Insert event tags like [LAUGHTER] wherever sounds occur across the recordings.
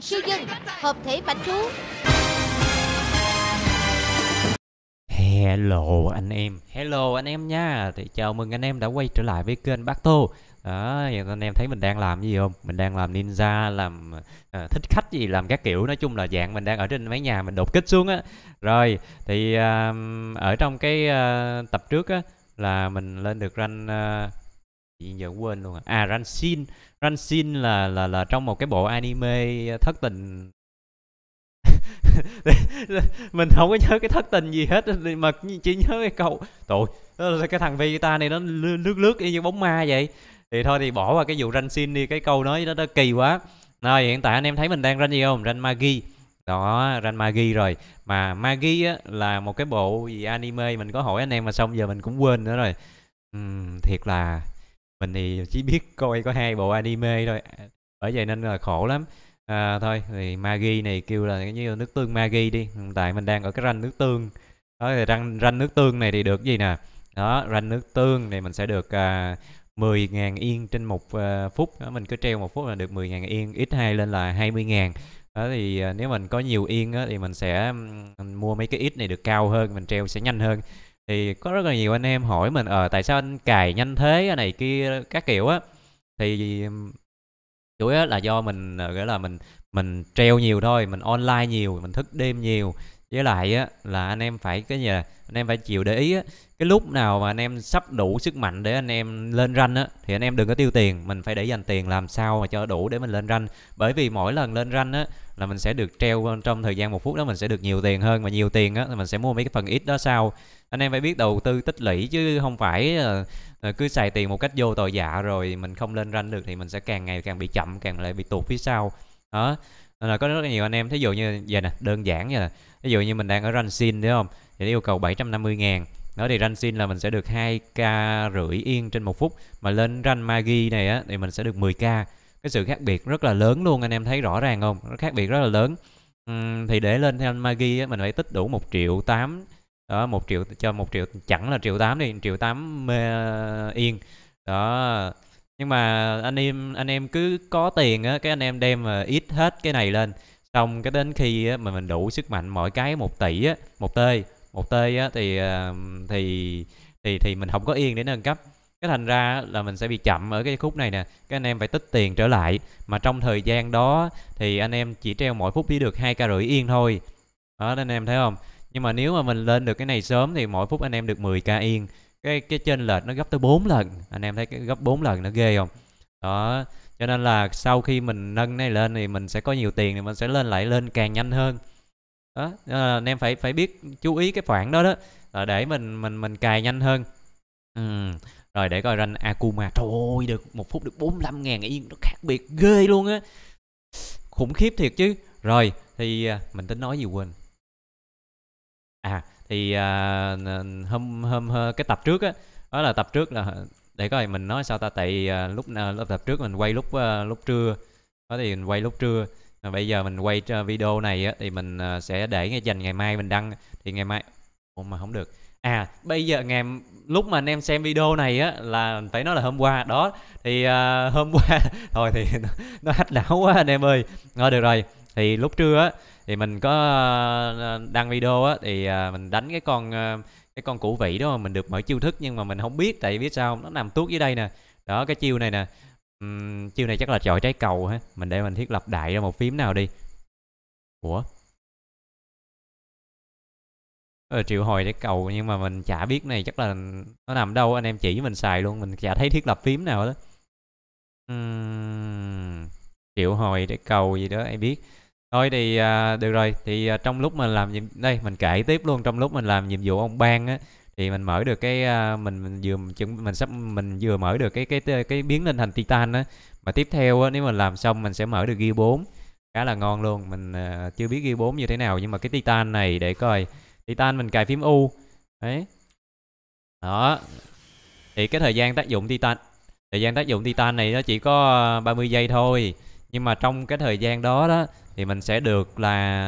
thành siêu nhân Hợp thể bảnh thú Hello anh em Hello anh em nha Thì chào mừng anh em đã quay trở lại với kênh Bác Tô đó anh em thấy mình đang làm gì không mình đang làm ninja làm à, thích khách gì làm các kiểu nói chung là dạng mình đang ở trên mấy nhà mình đột kích xuống á rồi thì à, ở trong cái à, tập trước á là mình lên được ranh. à, giờ quên luôn à, à Ransin Ransin là là là trong một cái bộ anime thất tình [LAUGHS] mình không có nhớ cái thất tình gì hết mà chỉ nhớ cái câu tội cái thằng Vegeta này nó lướt lướt như bóng ma vậy thì thôi thì bỏ qua cái vụ ranh xin đi cái câu nói đó, đó kỳ quá rồi hiện tại anh em thấy mình đang ranh gì không ranh magi đó ranh magi rồi mà magi á, là một cái bộ gì anime mình có hỏi anh em mà xong giờ mình cũng quên nữa rồi uhm, thiệt là mình thì chỉ biết coi có hai bộ anime thôi bởi vậy nên là khổ lắm à, thôi thì magi này kêu là như nước tương magi đi hiện tại mình đang ở cái ranh nước tương đó thì ranh ranh nước tương này thì được gì nè đó ranh nước tương này mình sẽ được à, 10.000 yên trên một uh, phút đó, mình cứ treo một phút là được 10.000 yên ít 2 lên là 20.000 đó thì uh, nếu mình có nhiều yên á, thì mình sẽ um, mua mấy cái ít này được cao hơn mình treo sẽ nhanh hơn thì có rất là nhiều anh em hỏi mình ờ tại sao anh cài nhanh thế này kia các kiểu á thì chủ yếu là do mình ờ, gọi là mình mình treo nhiều thôi mình online nhiều mình thức đêm nhiều với lại á là anh em phải cái gì à, anh em phải chịu để ý á cái lúc nào mà anh em sắp đủ sức mạnh để anh em lên ranh á thì anh em đừng có tiêu tiền mình phải để dành tiền làm sao mà cho đủ để mình lên ranh bởi vì mỗi lần lên ranh á là mình sẽ được treo trong thời gian một phút đó mình sẽ được nhiều tiền hơn và nhiều tiền á thì mình sẽ mua mấy cái phần ít đó sau anh em phải biết đầu tư tích lũy chứ không phải ờ, ờ, cứ xài tiền một cách vô tội dạ rồi mình không lên ranh được thì mình sẽ càng ngày càng bị chậm càng lại bị tụt phía sau đó là có rất là nhiều anh em thí dụ như vậy nè đơn giản như là ví dụ như mình đang ở ranh xin đúng không thì yêu cầu 750 ngàn đó thì ranh sin là mình sẽ được 2k rưỡi yên trên một phút mà lên ranh magi này á thì mình sẽ được 10k cái sự khác biệt rất là lớn luôn anh em thấy rõ ràng không nó khác biệt rất là lớn uhm, thì để lên theo magi á, mình phải tích đủ 1 triệu tám đó một triệu cho một triệu chẳng là triệu tám đi triệu tám yên đó nhưng mà anh em anh em cứ có tiền á cái anh em đem mà ít hết cái này lên xong cái đến khi á, mà mình đủ sức mạnh mỗi cái một tỷ á một tê một t á, thì ờ, thì thì thì mình không có yên để nâng cấp cái thành ra là mình sẽ bị chậm ở cái khúc này nè các anh em phải tích tiền trở lại mà trong thời gian đó thì anh em chỉ treo mỗi phút chỉ được hai k rưỡi yên thôi đó anh em thấy không nhưng mà nếu mà mình lên được cái này sớm thì mỗi phút anh em được 10 k yên cái cái trên lệch nó gấp tới 4 lần anh em thấy cái gấp 4 lần nó ghê không đó cho nên là sau khi mình nâng này lên thì mình sẽ có nhiều tiền thì mình sẽ lên lại lên càng nhanh hơn đó ờ, anh em phải phải biết chú ý cái khoản đó đó rồi để mình mình mình cài nhanh hơn ừ. rồi để coi ranh akuma thôi được một phút được 45 ngàn yên nó khác biệt ghê luôn á khủng khiếp thiệt chứ rồi thì à, mình tính nói gì quên à thì à, hôm hôm cái tập trước á đó, đó là tập trước là để coi mình nói sao ta tại à, lúc à, tập trước mình quay lúc à, lúc trưa đó thì mình quay lúc trưa à, bây giờ mình quay cho video này á, thì mình ờ, sẽ để ngay dành ngày mai mình đăng thì ngày mai Ủa mà không được à bây giờ ngày lúc mà anh em xem video này á là phải nói là hôm qua đó thì uh, hôm [LAUGHS] qua thôi thì [LAUGHS] nó, nó hách não quá anh em ơi thôi ờ, được rồi thì lúc trưa á thì mình có đăng video á thì mình đánh cái con cái con củ vị đó mà mình được mở chiêu thức nhưng mà mình không biết tại vì biết sao nó nằm tuốt dưới đây nè đó cái chiêu này nè Uhm, chiêu này chắc là chọi trái cầu ha. Mình để mình thiết lập đại ra một phím nào đi. Ủa? Ờ, triệu hồi trái cầu nhưng mà mình chả biết này chắc là nó nằm đâu anh em chỉ mình xài luôn mình chả thấy thiết lập phím nào đó uhm, triệu hồi trái cầu gì đó em biết thôi thì à, được rồi thì à, trong lúc mình làm đây mình kể tiếp luôn trong lúc mình làm nhiệm vụ ông bang á thì mình mở được cái à, mình, vừa chuẩn mình sắp mình vừa mở được cái cái cái, cái biến lên thành titan á mà tiếp theo á, nếu mình làm xong mình sẽ mở được gear 4 khá là ngon luôn mình uh, chưa biết gear 4 như thế nào nhưng mà cái titan này để coi titan mình cài phím u đấy đó thì cái thời gian tác dụng titan thời gian tác dụng titan này nó chỉ có 30 à, giây thôi nhưng mà trong cái thời gian đó đó thì mình sẽ được là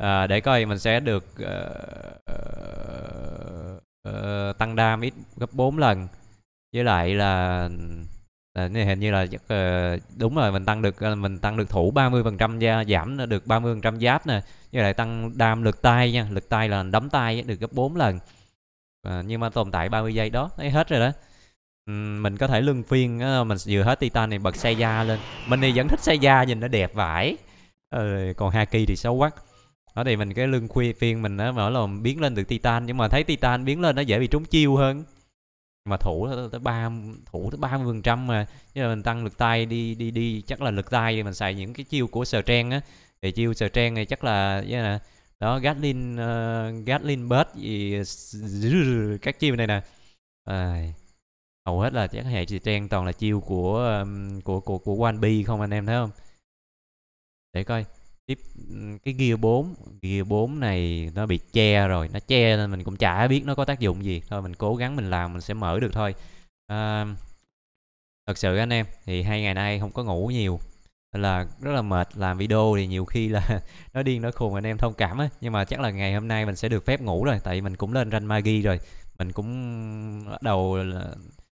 à, để coi mình sẽ được ờ, uh, tăng đam ít gấp 4 lần với lại là là hình như là chắc ờ, uh, đúng rồi mình tăng được ờ, mình tăng được thủ 30% trăm, giảm được 30% giáp nè với lại tăng đam lực tay nha lực tay là đấm tay được gấp 4 lần à, nhưng mà tồn tại 30 giây đó thấy hết rồi đó mình có thể lưng phiên mình vừa hết titan này bật xe da lên mình thì vẫn thích xe da nhìn nó đẹp vải ừ, còn haki thì xấu quá đó thì mình cái lưng khuya phiên mình á mở lần biến lên từ titan nhưng mà thấy titan biến lên nó dễ bị trúng chiêu hơn mà thủ tới ba thủ tới ba mươi phần trăm mà chứ là mình tăng lực tay đi đi đi chắc là lực tay mình xài những cái chiêu của sờ trang á thì chiêu sờ trang này chắc là như là đó gatlin uh, gatlin burst gì [LAUGHS] các chiêu này nè à, hầu hết là chắc hệ sờ trang toàn là chiêu của um, của của của one b không anh em thấy không để coi tiếp cái gear 4 gear 4 này nó bị che rồi nó che nên mình cũng chả biết nó có tác dụng gì thôi mình cố gắng mình làm mình sẽ mở được thôi à, thật sự anh em thì hai ngày nay không có ngủ nhiều là rất là mệt làm video thì nhiều khi là [LAUGHS] nó điên nó khùng anh em thông cảm á nhưng mà chắc là ngày hôm nay mình sẽ được phép ngủ rồi tại mình cũng lên ranh magi rồi mình cũng bắt đầu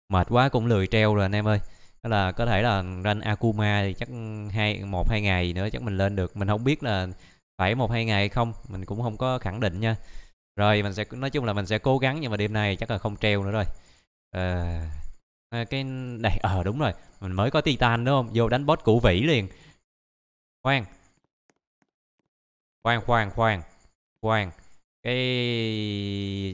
mệt quá cũng lười treo rồi anh em ơi là có thể là rank Akuma thì chắc hai một hai ngày nữa chắc mình lên được mình không biết là phải một hai ngày không mình cũng không có khẳng định nha rồi mình sẽ nói chung là mình sẽ cố gắng nhưng mà đêm nay chắc là không treo nữa rồi ờ, à, cái này ờ à, đúng rồi mình mới có titan đúng không vô đánh boss cũ vĩ liền khoan khoan khoan khoan khoan cái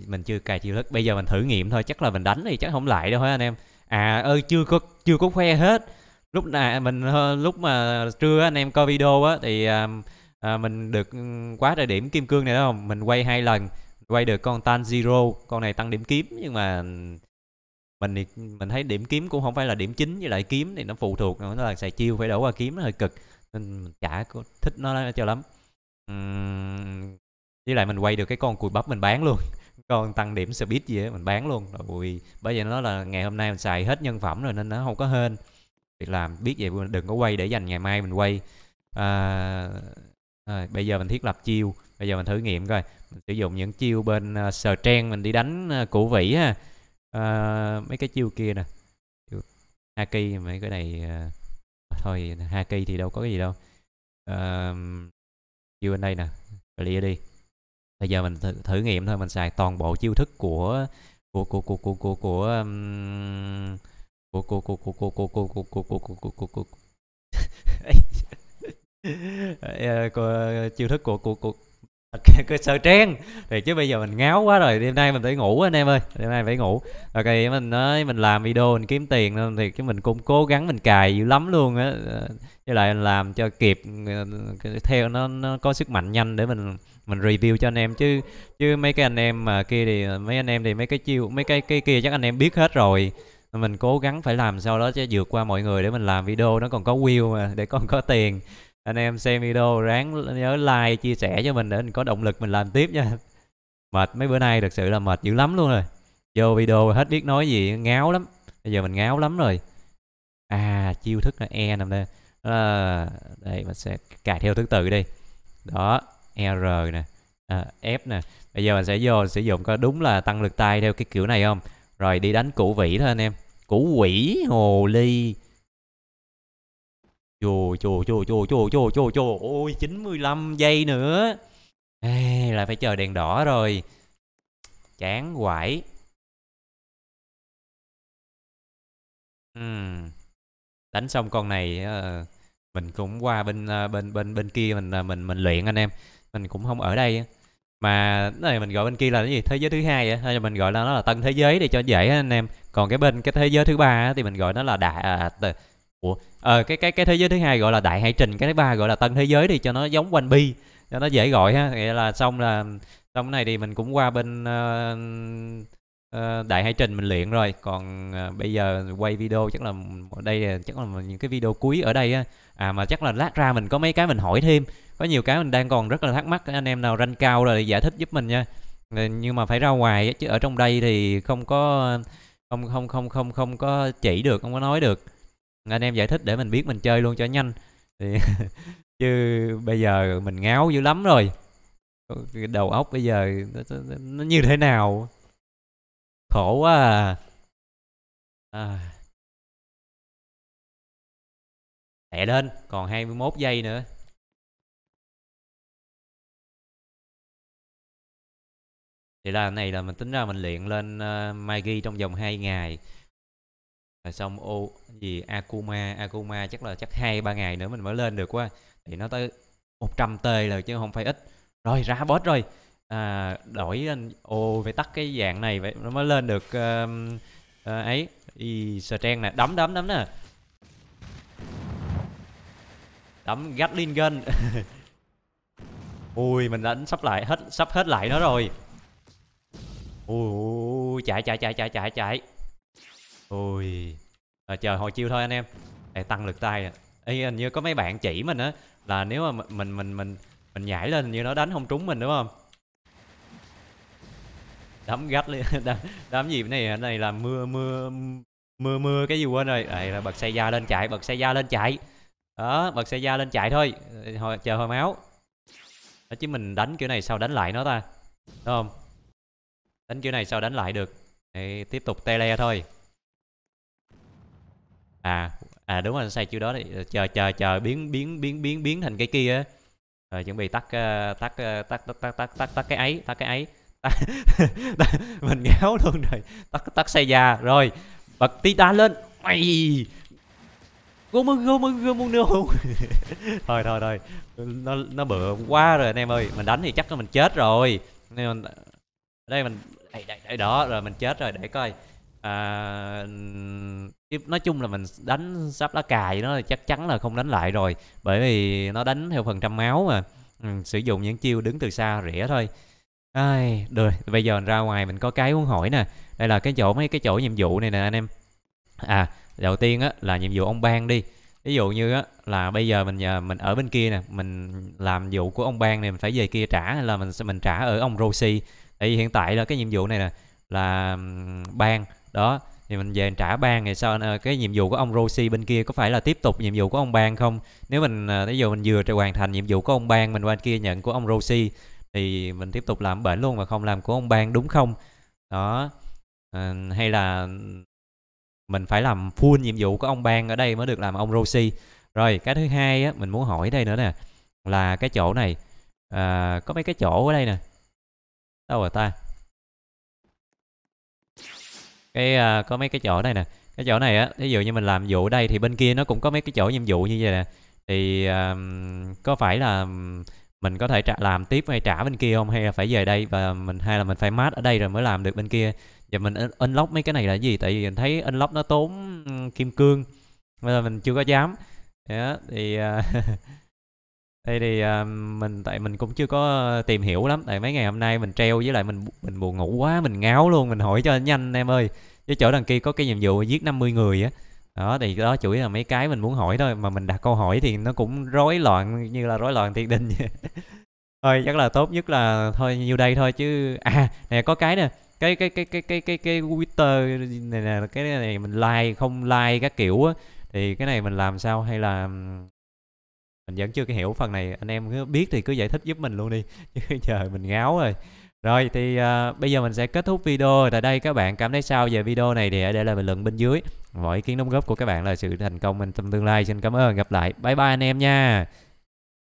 mình chưa cài chiêu thức bây giờ mình thử nghiệm thôi chắc là mình đánh thì chắc không lại đâu hết anh em à ơi chưa có chưa có khoe hết lúc này mình ờ, lúc mà trưa anh em coi video á thì à, à mình được ừ, quá thời điểm kim cương này đó mình quay hai lần quay được con tan zero con này tăng điểm kiếm nhưng mà mình thì mình thấy điểm kiếm cũng không phải là điểm chính với lại kiếm thì nó phụ thuộc nó là xài chiêu phải đổ qua kiếm nó hơi cực nên mình chả có thích nó cho lắm uhm, với lại mình quay được cái con cùi bắp mình bán luôn con tăng điểm speed gì ấy mình bán luôn rồi bây giờ nó là ngày hôm nay mình xài hết nhân phẩm rồi nên nó không có hên việc làm biết vậy đừng có quay để dành ngày mai mình quay à, à, bây giờ mình thiết lập chiêu bây giờ mình thử nghiệm coi mình sử dụng những chiêu bên uh, à, sờ trang mình đi đánh uh, à, củ vĩ ha uh, mấy cái chiêu kia nè haki mấy cái này uh, thôi haki thì đâu có cái gì đâu uh, chiêu bên đây nè clear đi bây giờ mình thử, thử nghiệm thôi mình xài toàn bộ chiêu thức của của của của của của của um, của của của của của của của của của của của của của của của chiêu thức của của của cơ sở trang thì chứ bây giờ mình ngáo quá rồi đêm nay mình phải ngủ anh em ơi đêm nay phải ngủ ok mình nói mình làm video mình kiếm tiền thì cái mình cũng cố gắng mình cài dữ lắm luôn á với lại làm cho kịp theo nó, nó có sức mạnh nhanh để mình mình review cho anh em chứ chứ mấy cái anh em mà kia thì mấy anh em thì mấy cái chiêu mấy cái cái kia chắc anh em biết hết rồi mình cố gắng phải làm sao đó cho vượt qua mọi người để mình làm video nó còn có view mà để còn có tiền anh em xem video ráng nhớ like chia sẻ cho mình để mình có động lực mình làm tiếp nha mệt mấy bữa nay thực sự là mệt dữ lắm luôn rồi vô video hết biết nói gì ngáo lắm bây giờ mình ngáo lắm rồi à chiêu thức là e nằm đây à, đây mình sẽ cài theo thứ tự đi đó er nè à, ép nè bây giờ mình sẽ vô sử dụng có đúng là tăng lực tay theo cái kiểu này không rồi đi đánh củ vĩ thôi anh em củ quỷ hồ ly chù chù chù chù chù chù chù chù ôi 95 giây nữa Ê, là phải chờ đèn đỏ rồi chán quải uhm. đánh xong con này ờ, mình cũng qua bên ờ, bên bên bên kia mình mình mình luyện anh em mình cũng không ở đây mà cái này mình gọi bên kia là cái gì thế giới thứ hai vậy là mình gọi là nó là tân thế giới để cho dễ anh em còn cái bên cái thế giới thứ ba thì mình gọi nó là đại à, t... ủa ờ, cái cái cái thế giới thứ hai gọi là đại hải trình cái thứ ba gọi là tân thế giới thì cho nó giống quanh bi cho nó dễ gọi ha nghĩa là xong là xong cái này thì mình cũng qua bên uh, uh, đại hải trình mình luyện rồi còn uh, bây giờ quay video chắc là ở đây chắc là những cái video cuối ở đây á à mà chắc là lát ra mình có mấy cái mình hỏi thêm có nhiều cái mình đang còn rất là thắc mắc anh em nào ranh cao rồi giải thích giúp mình nha ờ, nhưng mà phải ra ngoài chứ ở trong đây thì không có không không không không không có chỉ được không có nói được anh em giải thích để mình biết mình chơi luôn cho nhanh thì [LAUGHS] chứ bây giờ mình ngáo dữ lắm rồi đầu óc bây giờ nó, như thế nào khổ quá à, à. Lẹ lên, còn 21 giây nữa thì là này là mình tính ra mình luyện lên uh, ờ, Magi trong vòng 2 ngày rồi xong ô gì Akuma Akuma chắc là chắc hai ba ngày nữa mình mới lên được quá thì nó tới 100 t là chứ không phải ít rồi ra boss rồi à, đổi lên ô phải tắt cái dạng này vậy nó mới lên được uh, uh, ấy y sờ trang nè đấm đấm đấm nè đấm gatling gun [LAUGHS] ui mình đánh sắp lại hết sắp hết lại nó rồi ui, ui chạy chạy chạy chạy chạy chạy ui à, chờ hồi chiêu thôi anh em để tăng lực tay à. hình như có mấy bạn chỉ mình á là nếu mà mình mình mình mình nhảy lên như nó đánh không trúng mình đúng không đấm gắt lên [LAUGHS] đấm, đấm gì này này là mưa mưa mưa mưa cái gì quên rồi đây là bật xe da lên chạy bật xe da lên chạy đó bật xe da lên chạy thôi hồi chờ hồi máu đó, chứ mình đánh kiểu này sao đánh lại nó ta đúng không Đánh chữ này sao đánh lại được Đấy, tiếp tục tele thôi À à đúng rồi sai chữ đó đi ờ, chờ chờ chờ biến biến biến biến biến thành cái kia á chuẩn bị tắt uh, tắt uh, tắt tắt tắt tắt tắt cái ấy tắt cái ấy [LAUGHS] mình ngáo luôn rồi tắt tắt xe già rồi bật titan lên mày gô mơ gô mơ gô mơ nữa [LAUGHS] thôi thôi thôi nó nó bựa quá rồi anh em ơi mình đánh thì chắc là mình chết rồi nên mình đây mình đây đây đây đó rồi mình chết rồi để coi à, nói chung là mình đánh sắp lá cài nó chắc chắn là không đánh lại rồi bởi vì nó đánh theo phần trăm máu mà ừ, sử dụng những chiêu đứng từ xa rẻ thôi ai được bây giờ ra ngoài mình có cái muốn hỏi nè đây là cái chỗ mấy cái chỗ nhiệm vụ này nè anh em à đầu tiên á là nhiệm vụ ông bang đi ví dụ như á là bây giờ mình nhờ mình ở bên kia nè mình làm vụ của ông bang này mình phải về kia trả hay là mình sẽ mình trả ở ông Rosie thì hiện tại là cái nhiệm vụ này nè là ban đó thì mình về trả ban thì sao ờ, cái nhiệm vụ của ông Rosie bên kia có phải là tiếp tục nhiệm vụ của ông ban không nếu mình ví ờ, dụ mình vừa hoàn thành nhiệm vụ của ông ban mình qua kia nhận của ông Rosie thì mình tiếp tục làm bệnh luôn mà không làm của ông ban đúng không đó à, hay là mình phải làm full nhiệm vụ của ông ban ở đây mới được làm ông Rosie rồi cái thứ hai á, mình muốn hỏi đây nữa nè là cái chỗ này à, có mấy cái chỗ ở đây nè đâu rồi ta cái uh, có mấy cái chỗ này nè cái chỗ này á ví dụ như mình làm vụ đây thì bên kia nó cũng có mấy cái chỗ nhiệm vụ như vậy nè thì um, có phải là mình có thể trả, làm tiếp hay trả bên kia không hay là phải về đây và mình hay là mình phải mát ở đây rồi mới làm được bên kia và mình unlock mấy cái này là gì tại vì mình thấy unlock nó tốn ừ, kim cương bây giờ mình chưa có dám yeah, thì uh, [LAUGHS] Thì thì à, uh, mình tại mình cũng chưa có tìm hiểu lắm tại mấy ngày hôm nay mình treo với lại mình mình buồn ngủ quá, mình ngáo luôn, mình hỏi cho nhanh em ơi. Chứ chỗ đằng kia có cái nhiệm vụ giết 50 người á. Đó thì đó chủ yếu là mấy cái mình muốn hỏi thôi mà mình đặt câu hỏi thì nó cũng rối loạn như là rối loạn thiệt đình vậy. [LAUGHS] thôi chắc là tốt nhất là thôi nhiêu đây thôi chứ à nè có cái nè cái cái cái cái cái cái cái Twitter này nè cái này mình like không like các kiểu á thì cái này mình làm sao hay là mình vẫn chưa hiểu phần này anh em biết thì cứ giải thích giúp mình luôn đi [LAUGHS] chứ giờ mình ngáo rồi rồi thì uh, bây giờ mình sẽ kết thúc video tại đây các bạn cảm thấy sao về video này thì hãy để lại bình luận bên dưới mọi ý kiến đóng góp của các bạn là sự thành công mình trong tương lai xin cảm ơn gặp lại bye bye anh em nha